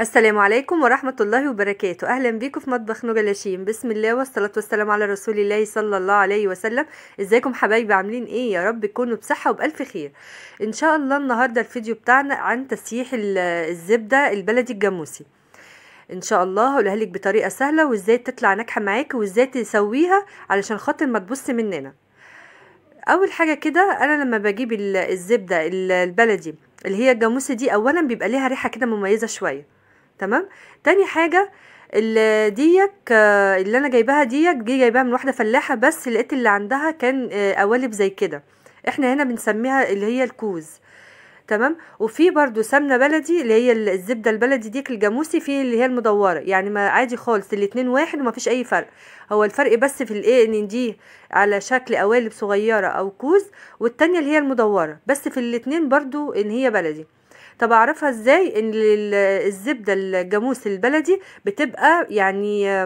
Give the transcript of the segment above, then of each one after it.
السلام عليكم ورحمة الله وبركاته أهلا بيكم في مطبخ نجا لاشين بسم الله والصلاة والسلام على رسول الله صلى الله عليه وسلم ازيكم حبايبي عاملين ايه يا رب تكونوا بصحة وبألف خير ان شاء الله النهاردة الفيديو بتاعنا عن تسييح الزبدة البلدي الجاموسي ان شاء الله هقولها لك بطريقة سهلة وازاي تطلع ناجحة معاك وازاي تسويها علشان خاطر ما تبص مننا اول حاجة كده انا لما بجيب الزبدة البلدي اللي هي الجاموسي دي اولا بيبقى ليها ريحة كده مميزة شوية تمام تاني حاجه ديك اللي انا جايباها ديك دي جايباها من واحده فلاحه بس لقيت اللي عندها كان آه، قوالب زي كده احنا هنا بنسميها اللي هي الكوز تمام وفي برضو سمنه بلدي اللي هي الزبده البلدي ديك الجاموسي في اللي هي المدوره يعني ما عادي خالص الاتنين واحد ومفيش اي فرق هو الفرق بس في الايه ان دي على شكل قوالب صغيره او كوز والتانيه اللي هي المدوره بس في الاتنين برضو ان هي بلدي طب اعرفها ازاي ان الزبده الجاموس البلدي بتبقى يعني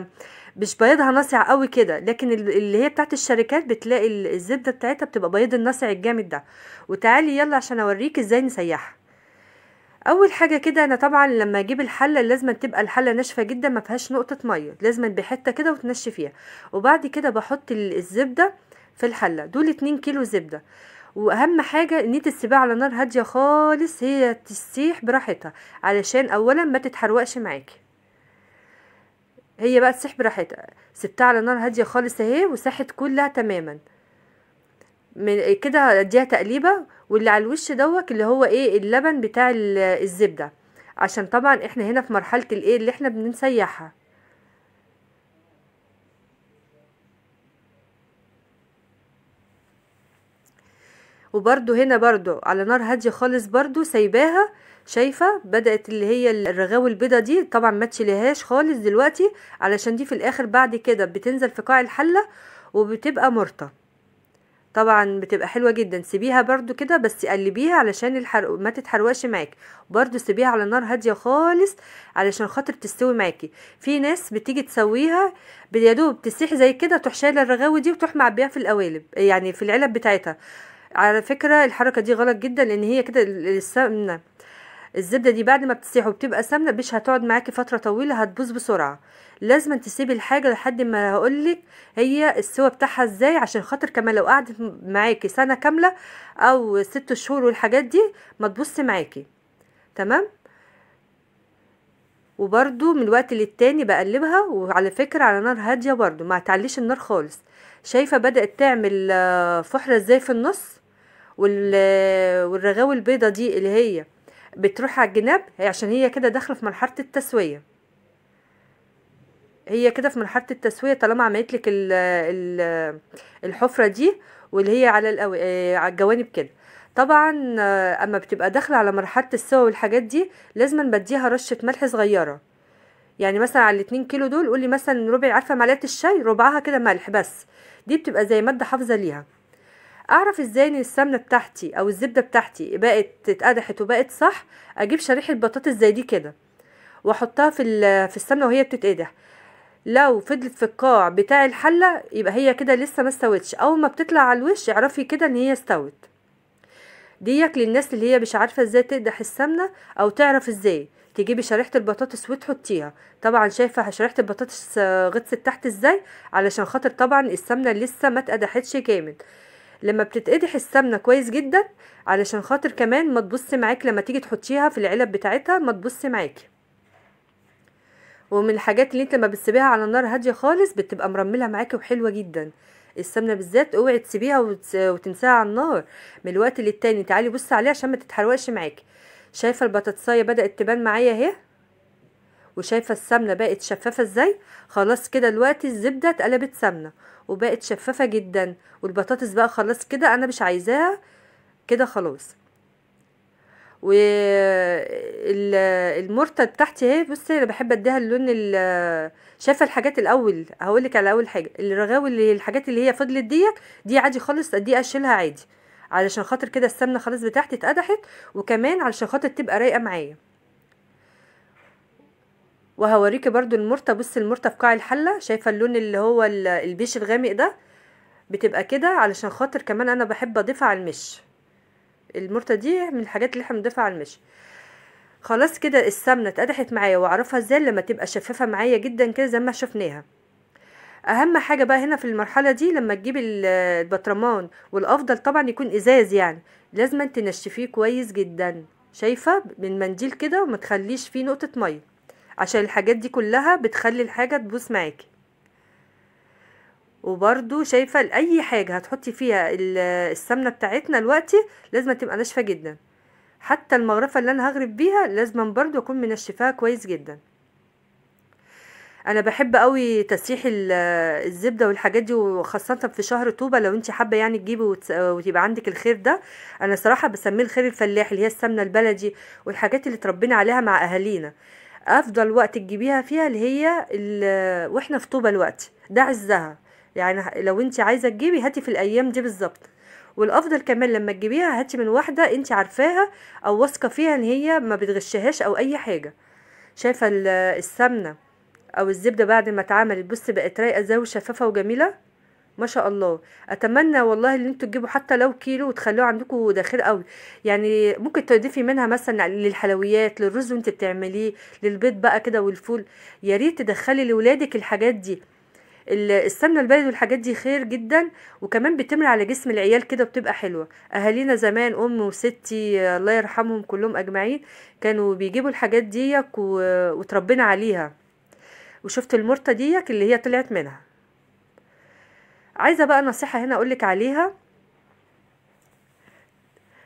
مش بيضها ناصع قوي كده لكن اللي هي بتاعت الشركات بتلاقي الزبده بتاعتها بتبقى بيض الناصع الجامد ده وتعالي يلا عشان اوريك ازاي نسيحها اول حاجه كده انا طبعا لما اجيب الحله لازم تبقى الحله ناشفه جدا ما فيهاش نقطه ميه لازم بحته كده وتنشفيها فيها وبعد كده بحط الزبده في الحله دول 2 كيلو زبده واهم حاجه ان انت تسيبيها على نار هاديه خالص هي تسيح براحتها علشان اولا ما تتحرقش معاكي هي بقى تسيح براحتها سبتها على نار هاديه خالص اهي وساحت كلها تماما من كده اديها تقليبه واللي على الوش دوت اللي هو ايه اللبن بتاع الزبده عشان طبعا احنا هنا في مرحله الايه اللي احنا بنسيحها وبرده هنا برده على نار هاديه خالص برده سايباها شايفه بدات اللي هي الرغاوي البيضه دي طبعا ما تشيليهاش خالص دلوقتي علشان دي في الاخر بعد كده بتنزل في قاع الحله وبتبقى مرطه طبعا بتبقى حلوه جدا سيبيها برده كده بس قلبيها علشان الحرق ما تتحرقش معاكي برده سيبيها على نار هاديه خالص علشان خاطر تستوي معاكي في ناس بتيجي تسويها يا دوب تسيح زي كده تروح شايله الرغاوي دي وتروح معبيها في القوالب يعني في العلب بتاعتها على فكرة الحركة دي غلط جدا لان هي كده السمنة الزبدة دي بعد ما بتسيح وبتبقى سمنة مش هتقعد معاكي فترة طويلة هتبوظ بسرعة لازم تسيبي الحاجة لحد ما هقولك هي السوا بتاعها ازاي عشان خاطر كمان لو قعدت معاكي سنة كاملة او ست شهور والحاجات دي ما تبص معاكي تمام وبرده من الوقت للتاني بقلبها وعلى فكرة على نار هادية برده ما تعليش النار خالص شايفة بدأت تعمل آه، فحرة ازاي في النص آه، والرغاوي البيضة دي اللي هي بتروح على الجناب هي عشان هي كده داخله في مرحله التسويه هي كده في مرحله التسويه طالما عملت لك الحفره دي واللي هي على آه، على الجوانب كده طبعا آه، اما بتبقى داخله على مرحله السوا والحاجات دي لازم بديها رشه ملح صغيره يعني مثلا على الاتنين كيلو دول قولي مثلا ربع عارفه معلقه الشاي ربعها كده ملح بس دي بتبقى زي ماده حافظه ليها اعرف ازاي ان السمنه بتاعتي او الزبده بتاعتي بقت اتقدحت وبقت صح اجيب شريحه بطاطس زي دي كده واحطها في آه، في السمنه وهي بتتقدح لو فضلت في القاع بتاع الحله يبقى هي كده لسه ما استوتش اول ما بتطلع على الوش اعرفي كده ان هي استوت ديك للناس اللي هي مش عارفه ازاي تقدح السمنه او تعرف ازاي تجيبي شريحه البطاطس وتحطيها طبعا شايفه شريحه البطاطس آه، غطست تحت ازاي علشان خاطر طبعا السمنه لسه ما اتقدحتش كامل لما بتتقدح السمنه كويس جدا علشان خاطر كمان ما تبص معاك لما تيجي تحطيها في العلب بتاعتها ما تبص معاكي ومن الحاجات اللي انت لما بتسيبيها على النار هاديه خالص بتبقى مرمله معاكي وحلوه جدا السمنه بالذات اوعي تسيبيها وتنساها على النار من الوقت للتاني تعالي بصي عليها عشان ما تتحرقش معاكي شايفه البطاطسايه بدات تبان معايا اهي وشايفه السمنه بقت شفافه ازاي خلاص كده دلوقتي الزبده اتقلبت سمنه وبقت شفافه جدا والبطاطس بقى خلاص كده انا مش عايزاها كده خلاص والمرتة بتاعتي اهي بصي انا بحب اديها اللون شايفه الحاجات الاول هقولك على اول حاجه الرغاوي اللي الحاجات اللي هي فضلت ديت دي عادي خالص دي اشيلها عادي علشان خاطر كده السمنه خلاص بتاعتي اتقدحت وكمان علشان خاطر تبقى رايقه معايا وهوريكي برضو المرته بصي المرته في قاع الحله شايفه اللون اللي هو البيش الغامق ده بتبقى كده علشان خاطر كمان انا بحب اضيفها على المش المرته دي من الحاجات اللي احنا بنضيفها على المش خلاص كده السمنه اتقدحت معايا واعرفها ازاي لما تبقى شفافه معايا جدا كده زي ما شفناها اهم حاجه بقى هنا في المرحله دي لما تجيبي البطرمان والافضل طبعا يكون ازاز يعني لازم تنشفيه كويس جدا شايفه من منديل كده وما تخليش فيه نقطه ميه عشان الحاجات دي كلها بتخلي الحاجة تبوس معاكي وبرده شايفة لأي حاجة هتحطي فيها السمنة بتاعتنا دلوقتي لازم تبقى ناشفة جدا حتى المغرفة اللي أنا هغرف بيها لازم برضو أكون منشفاها كويس جدا انا بحب قوي تسيح الزبده والحاجات دي وخاصه في شهر طوبه لو انت حابه يعني تجيبي وتبقى عندك الخير ده انا صراحه بسميه الخير الفلاح اللي هي السمنه البلدي والحاجات اللي اتربينا عليها مع اهالينا افضل وقت تجيبيها فيها اللي هي واحنا في طوبه الوقت ده عزها يعني لو انت عايزه تجيبي هاتي في الايام دي بالظبط والافضل كمان لما تجيبيها هاتي من واحده انت عارفاها او واثقه فيها ان هي ما بتغشهاش او اي حاجه شايفه السمنه او الزبده بعد ما اتعملت بصي بقت رايقه زي وشفافه وجميله ما شاء الله اتمنى والله ان انتوا تجيبوا حتى لو كيلو وتخلوه عندكم داخل خير قوي يعني ممكن تضيفي منها مثلا للحلويات للرز وانت بتعمليه للبيض بقى كده والفول يا ريت تدخلي لاولادك الحاجات دي السمنه البلد والحاجات دي خير جدا وكمان بتمر على جسم العيال كده وبتبقى حلوه اهالينا زمان ام وستي الله يرحمهم كلهم اجمعين كانوا بيجيبوا الحاجات ديك وتربينا عليها وشفت المرته ديك اللي هي طلعت منها عايزه بقى نصيحه هنا اقولك عليها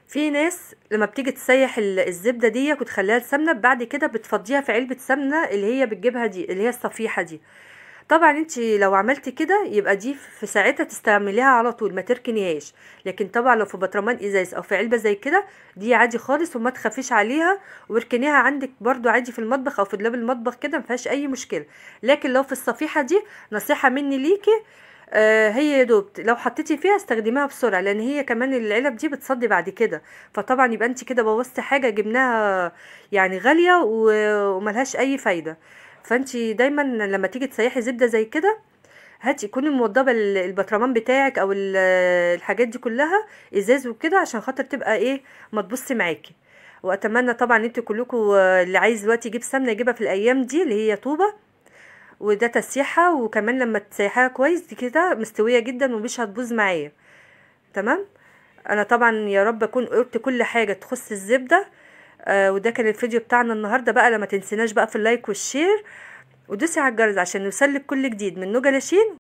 في ناس لما بتيجي تسيح الزبده دي وتخليها لسمنه بعد كده بتفضيها في علبه سمنه اللي هي بتجيبها دي اللي هي الصفيحه دي طبعا انت لو عملتي كده يبقى دي في ساعتها تستعمليها على طول ما تركنيهاش لكن طبعا لو في برطمان ازاز او في علبه زي كده دي عادي خالص وما تخافيش عليها واركنيها عندك برده عادي في المطبخ او في دولاب المطبخ كده ما اي مشكله لكن لو في الصفيحه دي نصيحه مني ليكي آه، هي يا دوب لو حطيتي فيها استخدميها بسرعه لان هي كمان العلب دي بتصدي بعد كده فطبعا يبقى انت كده بوظتي حاجه جبناها يعني غاليه وملهاش اي فايده فانت دايما لما تيجي تسيحي زبده زي كده هاتي كوني موضبه البطرمان بتاعك او الحاجات دي كلها ازاز وكده عشان خاطر تبقى ايه ما تبصي معاكي واتمنى طبعا انتوا كلكم اللي عايز دلوقتي يجيب سمنه يجيبها في الايام دي اللي هي طوبه وده تسيحها وكمان لما تسيحها كويس دي كده مستويه جدا ومش هتبوظ معايا تمام انا طبعا يا رب اكون قلت كل حاجه تخص الزبده آه وده كان الفيديو بتاعنا النهارده بقى لما تنسيناش بقى في اللايك والشير ودوسي على الجرس عشان يوصلك كل جديد من نوجا لاشين